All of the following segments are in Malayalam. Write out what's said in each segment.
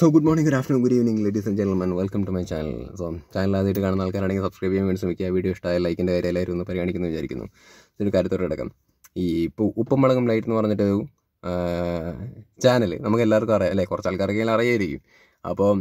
so good morning good afternoon good evening ladies and gentleman welcome to my channel so channel ആദ്യമായിട്ട് കാണുന്ന ആൾക്കാരാണെങ്കിൽ സബ്സ്ക്രൈബ് ചെയ്യാൻ വേണ്ടി ശ്രമിക്കുക വീഡിയോ ഇഷ്ടമായ ലൈക്കിൻ്റെ കാര്യം എല്ലാവരും ഒന്ന് പരിഗണിക്കുന്നു വിചാരിക്കുന്നു ഇതൊരു കാര്യത്തോടെ ഈ ഇപ്പോൾ മുളകും ലൈറ്റ് എന്ന് പറഞ്ഞിട്ട് ചാനൽ നമുക്ക് എല്ലാവർക്കും അറിയാം അല്ലേ കുറച്ച് ആൾക്കാർക്കെങ്കിലും അറിയായിരിക്കും അപ്പം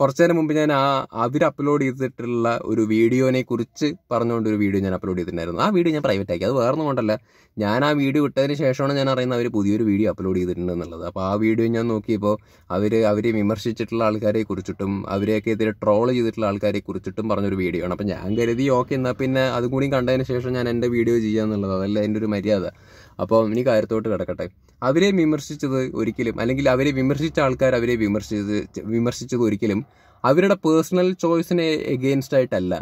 കുറച്ചു നേരം മുമ്പ് ഞാൻ ആ അവർ അപ്ലോഡ് ചെയ്തിട്ടുള്ള ഒരു വീഡിയോനെ കുറിച്ച് പറഞ്ഞുകൊണ്ട് ഒരു വീഡിയോ ഞാൻ അപ്ലോഡ് ചെയ്തിട്ടുണ്ടായിരുന്നു ആ വീഡിയോ ഞാൻ പ്രൈവറ്റ് ആക്കി അത് വേറൊന്നും കൊണ്ടല്ല ഞാൻ ആ വീഡിയോ ഇട്ടതിന് ശേഷമാണ് ഞാൻ അറിയുന്നത് അവർ പുതിയൊരു വീഡിയോ അപ്ലോഡ് ചെയ്തിട്ടുണ്ടെന്നുള്ളത് അപ്പോൾ ആ വീഡിയോ ഞാൻ നോക്കിയപ്പോൾ അവർ അവരെ വിമർശിച്ചിട്ടുള്ള ആൾക്കാരെ കുറിച്ചിട്ടും അവരെയൊക്കെ എതിരെ ട്രോൾ ചെയ്തിട്ടുള്ള ആൾക്കാരെ കുറിച്ചിട്ടും പറഞ്ഞൊരു വീഡിയോ ആണ് അപ്പോൾ ഞാൻ കരുതി ഓക്കെ എന്നാൽ പിന്നെ അതും കൂടി കണ്ടതിന് ശേഷം ഞാൻ എൻ്റെ വീഡിയോ ചെയ്യാന്നുള്ളത് അതല്ല എൻ്റെ ഒരു മര്യാദ അപ്പോൾ ഇനി കാര്യത്തോട്ട് കിടക്കട്ടെ അവരെ വിമർശിച്ചത് ഒരിക്കലും അല്ലെങ്കിൽ അവരെ വിമർശിച്ച ആൾക്കാർ അവരെ വിമർശിച്ചത് വിമർശിച്ചത് ഒരിക്കലും അവരുടെ പേഴ്സണൽ ചോയ്സിനെ എഗെയിൻസ്റ്റ് ആയിട്ടല്ല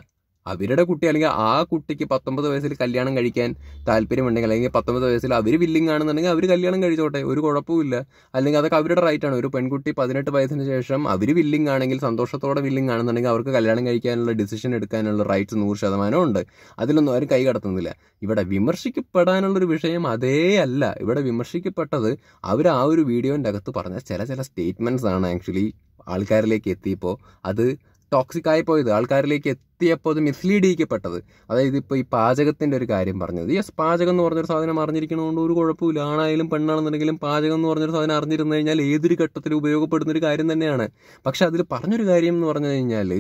അവരുടെ കുട്ടി അല്ലെങ്കിൽ ആ കുട്ടിക്ക് പത്തൊമ്പത് വയസ്സിൽ കല്യാണം കഴിക്കാൻ താല്പര്യമുണ്ടെങ്കിൽ അല്ലെങ്കിൽ പത്തൊമ്പത് വയസ്സിൽ അവർ വില്ലിങ് ആണെന്നുണ്ടെങ്കിൽ അവർ കല്യാണം കഴിച്ചോട്ടെ ഒരു കുഴപ്പമില്ല അല്ലെങ്കിൽ അതൊക്കെ അവരുടെ റൈറ്റാണ് ഒരു പെൺകുട്ടി പതിനെട്ട് വയസ്സിന് ശേഷം അവർ വില്ലിങ് ആണെങ്കിൽ സന്തോഷത്തോടെ വില്ലിങ് ആണെന്നുണ്ടെങ്കിൽ അവർക്ക് കല്യാണം കഴിക്കാനുള്ള ഡിസിഷൻ എടുക്കാനുള്ള റൈറ്റ്സ് നൂറ് ശതമാനം ഉണ്ട് അതിലൊന്നും ആരും കൈ കടത്തുന്നില്ല ഇവിടെ വിമർശിക്കപ്പെടാനുള്ളൊരു വിഷയം അതേ അല്ല ഇവിടെ വിമർശിക്കപ്പെട്ടത് അവർ ആ ഒരു വീഡിയോൻ്റെ അകത്ത് പറഞ്ഞ ചില ചില സ്റ്റേറ്റ്മെൻറ്റ്സ് ആണ് ആക്ച്വലി ആൾക്കാരിലേക്ക് എത്തിയപ്പോൾ അത് ടോക്സിക് ആയി പോയത് ആൾക്കാരിലേക്ക് എത്തിയപ്പോൾ അത് മിസ്ലീഡ് ചെയ്യപ്പെട്ടത് അതായത് ഇപ്പോൾ ഈ പാചകത്തിൻ്റെ ഒരു കാര്യം പറഞ്ഞത് യെസ് പാചകം എന്ന് പറഞ്ഞൊരു സാധനം അറിഞ്ഞിരിക്കണതുകൊണ്ട് ഒരു കുഴപ്പമില്ല ആണായാലും പെണ്ണാണെന്നുണ്ടെങ്കിലും പാചകം എന്ന് പറഞ്ഞൊരു സാധനം അറിഞ്ഞിരുന്നു കഴിഞ്ഞാൽ ഏതൊരു ഘട്ടത്തിൽ ഉപയോഗപ്പെടുന്നൊരു കാര്യം തന്നെയാണ് പക്ഷേ അതിൽ പറഞ്ഞൊരു കാര്യം എന്ന് പറഞ്ഞു കഴിഞ്ഞാൽ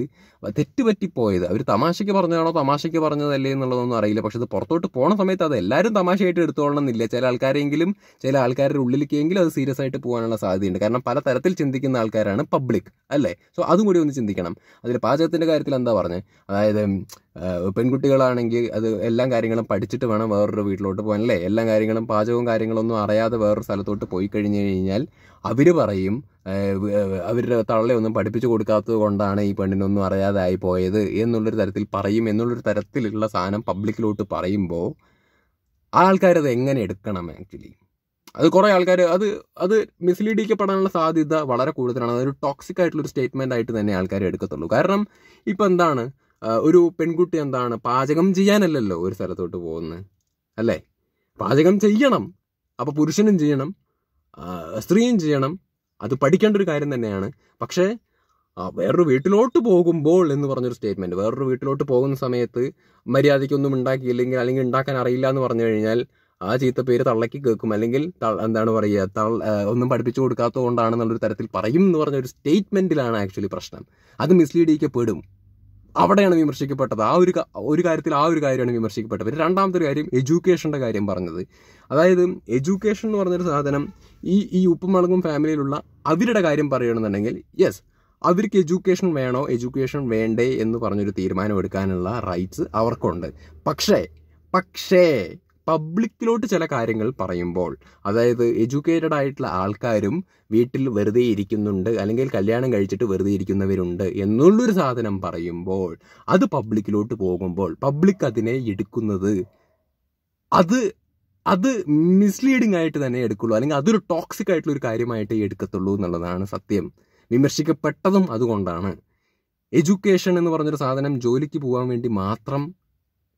തെറ്റുപറ്റിപ്പോയത് അവർ തമാശയ്ക്ക് പറഞ്ഞതാണോ തമാശയ്ക്ക് പറഞ്ഞതല്ലേ എന്നുള്ളതൊന്നും അറിയില്ല പക്ഷെ ഇത് പുറത്തോട്ട് പോണ സമയത്ത് അത് എല്ലാവരും തമാശയായിട്ട് എടുത്തോളണം എന്നില്ല ചില ആൾക്കാരെങ്കിലും ചില ആൾക്കാരുടെ ഉള്ളിലേക്കെങ്കിലും അത് സീരിയസ് ആയിട്ട് പോകാനുള്ള സാധ്യതയുണ്ട് കാരണം പല തരത്തിൽ ചിന്തിക്കുന്ന ആൾക്കാരാണ് പബ്ലിക് അല്ലേ സോ അതും കൂടി ഒന്ന് ചിന്തിക്കണം അതിൽ പാചകത്തിൻ്റെ കാര്യത്തിൽ എന്താ പറഞ്ഞത് അതായത് പെൺകുട്ടികളാണെങ്കിൽ അത് എല്ലാ കാര്യങ്ങളും പഠിച്ചിട്ട് വേണം വേറൊരു വീട്ടിലോട്ട് പോകാൻ അല്ലേ എല്ലാ കാര്യങ്ങളും പാചകവും കാര്യങ്ങളൊന്നും അറിയാതെ വേറൊരു സ്ഥലത്തോട്ട് പോയി കഴിഞ്ഞു കഴിഞ്ഞാൽ അവർ പറയും അവരുടെ തള്ളയൊന്നും പഠിപ്പിച്ചു കൊടുക്കാത്തത് കൊണ്ടാണ് ഈ പെണ്ണിനൊന്നും അറിയാതായി പോയത് എന്നുള്ളൊരു തരത്തിൽ പറയും എന്നുള്ളൊരു തരത്തിലുള്ള സാധനം പബ്ലിക്കിലോട്ട് പറയുമ്പോൾ ആൾക്കാരത് എങ്ങനെ എടുക്കണം ആക്ച്വലി അത് കുറേ ആൾക്കാർ അത് അത് മിസ്ലീഡിക്കപ്പെടാനുള്ള സാധ്യത വളരെ കൂടുതലാണ് അതൊരു ടോക്സിക് ആയിട്ടുള്ളൊരു സ്റ്റേറ്റ്മെൻ്റ് ആയിട്ട് തന്നെ ആൾക്കാർ എടുക്കത്തുള്ളൂ കാരണം ഇപ്പം എന്താണ് ഒരു പെൺകുട്ടി എന്താണ് പാചകം ചെയ്യാനല്ലല്ലോ ഒരു സ്ഥലത്തോട്ട് പോകുന്നത് അല്ലേ പാചകം ചെയ്യണം അപ്പോൾ പുരുഷനും ചെയ്യണം സ്ത്രീയും ചെയ്യണം അത് പഠിക്കേണ്ട ഒരു കാര്യം തന്നെയാണ് പക്ഷേ വേറൊരു വീട്ടിലോട്ട് പോകുമ്പോൾ എന്ന് പറഞ്ഞൊരു സ്റ്റേറ്റ്മെൻറ്റ് വേറൊരു വീട്ടിലോട്ട് പോകുന്ന സമയത്ത് മര്യാദയ്ക്കൊന്നും ഉണ്ടാക്കിയില്ലെങ്കിൽ അല്ലെങ്കിൽ ഉണ്ടാക്കാൻ അറിയില്ല എന്ന് പറഞ്ഞു കഴിഞ്ഞാൽ ആ ചീത്ത പേര് തള്ളക്കി കേൾക്കും അല്ലെങ്കിൽ എന്താണ് പറയുക തള്ള ഒന്നും പഠിപ്പിച്ചു കൊടുക്കാത്തത് എന്നുള്ളൊരു തരത്തിൽ പറയും എന്ന് പറഞ്ഞ ഒരു സ്റ്റേറ്റ്മെന്റിലാണ് ആക്ച്വലി പ്രശ്നം അത് മിസ്ലീഡ് ചെയ്യിക്കപ്പെടും അവിടെയാണ് വിമർശിക്കപ്പെട്ടത് ആ ഒരു ഒരു കാര്യത്തിൽ ആ ഒരു കാര്യമാണ് വിമർശിക്കപ്പെട്ടത് പിന്നെ രണ്ടാമത്തെ ഒരു കാര്യം എഡ്യൂക്കേഷൻ്റെ കാര്യം പറഞ്ഞത് അതായത് എഡ്യൂക്കേഷൻ എന്ന് പറഞ്ഞൊരു സാധനം ഈ ഈ ഉപ്പുമളങ്ങും ഫാമിലിയിലുള്ള അവരുടെ കാര്യം പറയുകയാണെന്നുണ്ടെങ്കിൽ യെസ് അവർക്ക് എഡ്യൂക്കേഷൻ വേണോ എഡ്യൂക്കേഷൻ വേണ്ടേ എന്ന് പറഞ്ഞൊരു തീരുമാനം എടുക്കാനുള്ള റൈറ്റ്സ് അവർക്കുണ്ട് പക്ഷേ പക്ഷേ പബ്ലിക്കിലോട്ട് ചില കാര്യങ്ങൾ പറയുമ്പോൾ അതായത് എഡ്യൂക്കേറ്റഡ് ആയിട്ടുള്ള ആൾക്കാരും വീട്ടിൽ വെറുതെ ഇരിക്കുന്നുണ്ട് അല്ലെങ്കിൽ കല്യാണം കഴിച്ചിട്ട് വെറുതെ ഇരിക്കുന്നവരുണ്ട് എന്നുള്ളൊരു സാധനം പറയുമ്പോൾ അത് പബ്ലിക്കിലോട്ട് പോകുമ്പോൾ പബ്ലിക് അതിനെ എടുക്കുന്നത് അത് അത് മിസ്ലീഡിങ് ആയിട്ട് തന്നെ എടുക്കുള്ളൂ അല്ലെങ്കിൽ അതൊരു ടോക്സിക് ആയിട്ടുള്ള ഒരു കാര്യമായിട്ടേ എടുക്കത്തുള്ളൂ എന്നുള്ളതാണ് സത്യം വിമർശിക്കപ്പെട്ടതും അതുകൊണ്ടാണ് എഡ്യൂക്കേഷൻ എന്ന് പറഞ്ഞൊരു സാധനം ജോലിക്ക് പോകാൻ വേണ്ടി മാത്രം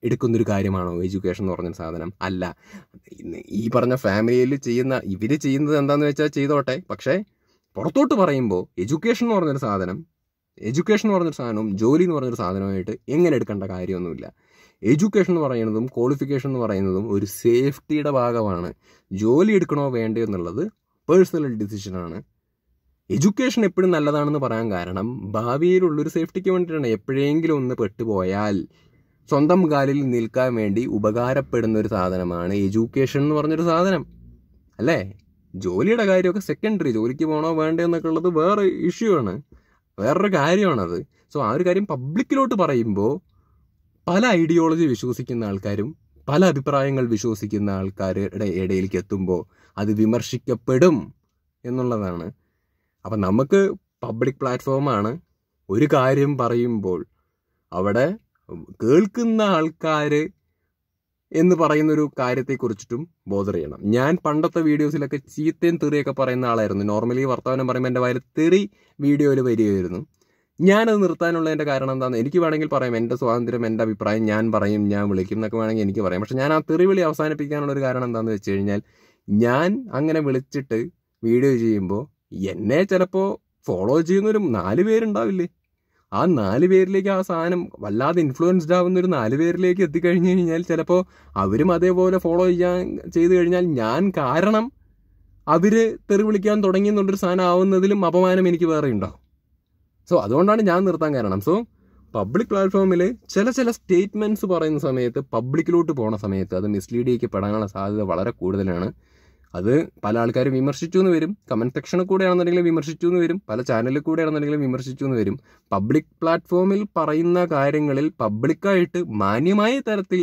എടുക്കുന്നൊരു കാര്യമാണോ എഡ്യൂക്കേഷൻ എന്ന് പറഞ്ഞൊരു സാധനം അല്ല ഈ പറഞ്ഞ ഫാമിലിയിൽ ചെയ്യുന്ന ഇവർ ചെയ്യുന്നത് എന്താണെന്ന് വെച്ചാൽ ചെയ്തോട്ടെ പക്ഷേ പുറത്തോട്ട് പറയുമ്പോൾ എഡ്യൂക്കേഷൻ എന്ന് പറഞ്ഞൊരു സാധനം എഡ്യൂക്കേഷൻ എന്ന് പറഞ്ഞൊരു സാധനവും ജോലി എന്ന് പറഞ്ഞൊരു സാധനമായിട്ട് എങ്ങനെ എടുക്കേണ്ട കാര്യമൊന്നുമില്ല എഡ്യൂക്കേഷൻ എന്ന് പറയുന്നതും ക്വാളിഫിക്കേഷൻ എന്ന് പറയുന്നതും ഒരു സേഫ്റ്റിയുടെ ഭാഗമാണ് ജോലി എടുക്കണോ വേണ്ടയോ എന്നുള്ളത് പേഴ്സണൽ ഡിസിഷനാണ് എഡ്യൂക്കേഷൻ എപ്പോഴും നല്ലതാണെന്ന് പറയാൻ കാരണം ഭാവിയിലുള്ളൊരു സേഫ്റ്റിക്ക് വേണ്ടിയിട്ടാണ് എപ്പോഴെങ്കിലും ഒന്ന് പെട്ടുപോയാൽ സ്വന്തം കാലിൽ നിൽക്കാൻ വേണ്ടി ഉപകാരപ്പെടുന്ന ഒരു സാധനമാണ് എഡ്യൂക്കേഷൻ എന്ന് പറഞ്ഞൊരു സാധനം അല്ലേ ജോലിയുടെ കാര്യമൊക്കെ സെക്കൻഡറി ജോലിക്ക് പോകണോ വേണ്ടോ എന്നൊക്കെ ഉള്ളത് വേറെ ഇഷ്യൂ ആണ് വേറൊരു കാര്യമാണത് സോ ആ ഒരു കാര്യം പബ്ലിക്കിലോട്ട് പറയുമ്പോൾ പല ഐഡിയോളജി വിശ്വസിക്കുന്ന ആൾക്കാരും പല അഭിപ്രായങ്ങൾ വിശ്വസിക്കുന്ന ആൾക്കാരുടെ ഇടയിലേക്ക് എത്തുമ്പോൾ അത് വിമർശിക്കപ്പെടും എന്നുള്ളതാണ് അപ്പം നമുക്ക് പബ്ലിക് പ്ലാറ്റ്ഫോമാണ് ഒരു കാര്യം പറയുമ്പോൾ അവിടെ കേൾക്കുന്ന ആൾക്കാർ എന്ന് പറയുന്നൊരു കുറിച്ചിട്ടും ബോധർ ചെയ്യണം ഞാൻ പണ്ടത്തെ വീഡിയോസിലൊക്കെ ചീത്തയും തെറിയൊക്കെ പറയുന്ന ആളായിരുന്നു നോർമലി വർത്തമാനം പറയുമ്പോൾ എൻ്റെ വായിൽ തെറി വീഡിയോയിൽ വരികയായിരുന്നു ഞാനത് നിർത്താനുള്ളതിൻ്റെ കാരണം എന്താണെന്ന് എനിക്ക് വേണമെങ്കിൽ പറയാം എൻ്റെ സ്വാതന്ത്ര്യം എൻ്റെ അഭിപ്രായം ഞാൻ പറയും ഞാൻ വിളിക്കും എന്നൊക്കെ വേണമെങ്കിൽ എനിക്ക് പറയാം പക്ഷേ ഞാൻ ആ തെറിവിളി അവസാനിപ്പിക്കാനുള്ളൊരു കാരണം എന്താണെന്ന് വെച്ച് കഴിഞ്ഞാൽ ഞാൻ അങ്ങനെ വിളിച്ചിട്ട് വീഡിയോ ചെയ്യുമ്പോൾ എന്നെ ചിലപ്പോൾ ഫോളോ ചെയ്യുന്നവരും നാല് പേരുണ്ടാവില്ലേ ആ നാല് പേരിലേക്ക് ആ സാധനം വല്ലാതെ ഇൻഫ്ലുവൻസ്ഡ് ആവുന്ന ഒരു നാല് പേരിലേക്ക് എത്തിക്കഴിഞ്ഞു കഴിഞ്ഞാൽ ചിലപ്പോൾ അവരും അതേപോലെ ഫോളോ ചെയ്യാൻ ചെയ്തു കഴിഞ്ഞാൽ ഞാൻ കാരണം അവർ തെറി വിളിക്കാൻ തുടങ്ങി എന്നുള്ളൊരു സാധനം ആവുന്നതിലും അപമാനം എനിക്ക് വേറെ ഉണ്ടോ സോ അതുകൊണ്ടാണ് ഞാൻ നിർത്താൻ കാരണം സോ പബ്ലിക് പ്ലാറ്റ്ഫോമിൽ ചില ചില സ്റ്റേറ്റ്മെൻറ്റ്സ് പറയുന്ന സമയത്ത് പബ്ലിക്കിലോട്ട് പോണ സമയത്ത് അത് മിസ്ലീഡ് ചെയ്യപ്പെടാനുള്ള സാധ്യത വളരെ കൂടുതലാണ് അത് പല ആൾക്കാരും വിമർശിച്ചു എന്ന് വരും കമൻറ്റ് സെക്ഷനിൽ കൂടെയാണെന്നുണ്ടെങ്കിൽ വിമർശിച്ചു എന്ന് വരും പല ചാനലിൽ കൂടെയാണെന്നുണ്ടെങ്കിൽ വിമർശിച്ചു എന്ന് വരും പബ്ലിക് പ്ലാറ്റ്ഫോമിൽ പറയുന്ന കാര്യങ്ങളിൽ പബ്ലിക്കായിട്ട് മാന്യമായ തരത്തിൽ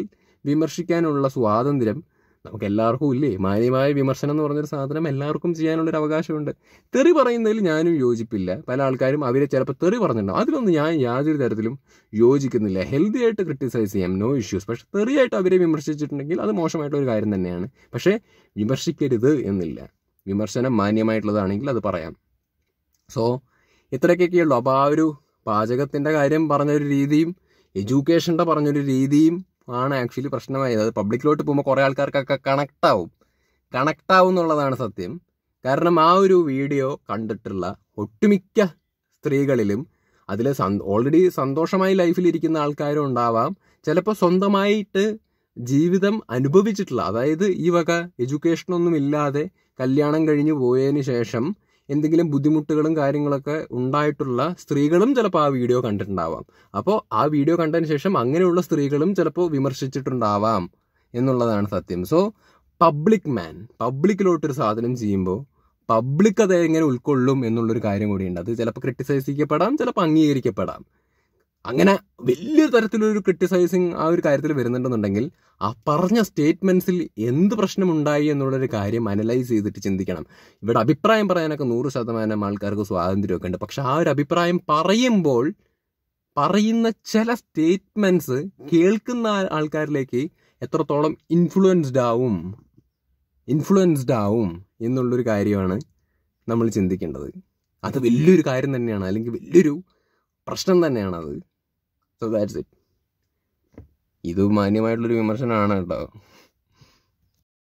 വിമർശിക്കാനുള്ള സ്വാതന്ത്ര്യം നമുക്ക് എല്ലാവർക്കും ഇല്ലേ മാന്യമായ വിമർശനം എന്ന് പറഞ്ഞൊരു സാധനം എല്ലാവർക്കും ചെയ്യാനുള്ളൊരു അവകാശമുണ്ട് തെറി പറയുന്നതിൽ ഞാനും യോജിപ്പില്ല പല ആൾക്കാരും അവരെ ചിലപ്പോൾ തെറി പറഞ്ഞിട്ടുണ്ടാവും അതിലൊന്നും ഞാൻ യാതൊരു തരത്തിലും യോജിക്കുന്നില്ല ഹെൽത്തി ആയിട്ട് ക്രിട്ടിസൈസ് ചെയ്യാം നോ ഇഷ്യൂസ് പക്ഷെ തെറിയായിട്ട് അവരെ വിമർശിച്ചിട്ടുണ്ടെങ്കിൽ അത് മോശമായിട്ടൊരു കാര്യം തന്നെയാണ് പക്ഷേ വിമർശിക്കരുത് എന്നില്ല വിമർശനം മാന്യമായിട്ടുള്ളതാണെങ്കിൽ അത് പറയാം സോ ഇത്രയൊക്കെയൊക്കെയുള്ളൂ അപ്പോൾ ആ ഒരു പാചകത്തിൻ്റെ കാര്യം പറഞ്ഞൊരു രീതിയും എഡ്യൂക്കേഷൻ്റെ പറഞ്ഞൊരു രീതിയും ആണ് ആക്ച്വലി പ്രശ്നമായത് അത് പബ്ലിക്കിലോട്ട് പോകുമ്പോൾ കുറേ ആൾക്കാർക്കൊക്കെ കണക്ട് ആവും കണക്ട് ആവും എന്നുള്ളതാണ് സത്യം കാരണം ആ ഒരു വീഡിയോ കണ്ടിട്ടുള്ള ഒട്ടുമിക്ക സ്ത്രീകളിലും അതിൽ ഓൾറെഡി സന്തോഷമായി ലൈഫിലിരിക്കുന്ന ആൾക്കാരും ഉണ്ടാവാം ചിലപ്പോൾ സ്വന്തമായിട്ട് ജീവിതം അനുഭവിച്ചിട്ടുള്ള അതായത് ഈ വക എഡ്യൂക്കേഷനൊന്നും ഇല്ലാതെ കല്യാണം കഴിഞ്ഞു പോയതിന് ശേഷം എന്തെങ്കിലും ബുദ്ധിമുട്ടുകളും കാര്യങ്ങളൊക്കെ ഉണ്ടായിട്ടുള്ള സ്ത്രീകളും ചിലപ്പോൾ ആ വീഡിയോ കണ്ടിട്ടുണ്ടാവാം അപ്പോൾ ആ വീഡിയോ കണ്ടതിന് ശേഷം അങ്ങനെയുള്ള സ്ത്രീകളും ചിലപ്പോൾ വിമർശിച്ചിട്ടുണ്ടാവാം എന്നുള്ളതാണ് സത്യം സോ പബ്ലിക് മാൻ പബ്ലിക്കിലോട്ടൊരു സാധനം ചെയ്യുമ്പോൾ പബ്ലിക് അത് എങ്ങനെ ഉൾക്കൊള്ളും എന്നുള്ളൊരു കാര്യം കൂടിയുണ്ട് അത് ചിലപ്പോൾ ക്രിട്ടിസൈസ് ചെയ്യപ്പെടാം ചിലപ്പോൾ അംഗീകരിക്കപ്പെടാം അങ്ങനെ വലിയ തരത്തിലൊരു ക്രിട്ടിസൈസിങ് ആ ഒരു കാര്യത്തിൽ വരുന്നുണ്ടെന്നുണ്ടെങ്കിൽ ആ പറഞ്ഞ സ്റ്റേറ്റ്മെൻസിൽ എന്ത് പ്രശ്നമുണ്ടായി എന്നുള്ളൊരു കാര്യം അനലൈസ് ചെയ്തിട്ട് ചിന്തിക്കണം ഇവിടെ അഭിപ്രായം പറയാനൊക്കെ നൂറ് ശതമാനം ആൾക്കാർക്ക് സ്വാതന്ത്ര്യമൊക്കെ ഉണ്ട് പക്ഷെ ആ ഒരു അഭിപ്രായം പറയുമ്പോൾ പറയുന്ന ചില സ്റ്റേറ്റ്മെൻസ് കേൾക്കുന്ന ആൾക്കാരിലേക്ക് എത്രത്തോളം ഇൻഫ്ലുവൻസ്ഡ് ആവും ഇൻഫ്ലുവൻസ്ഡ് ആവും എന്നുള്ളൊരു കാര്യമാണ് നമ്മൾ ചിന്തിക്കേണ്ടത് അത് വലിയൊരു കാര്യം തന്നെയാണ് അല്ലെങ്കിൽ വലിയൊരു പ്രശ്നം തന്നെയാണത് സോ ദാറ്റ്സ് ഇറ്റ് ഇത് മാന്യമായിട്ടുള്ളൊരു വിമർശനമാണ് കേട്ടോ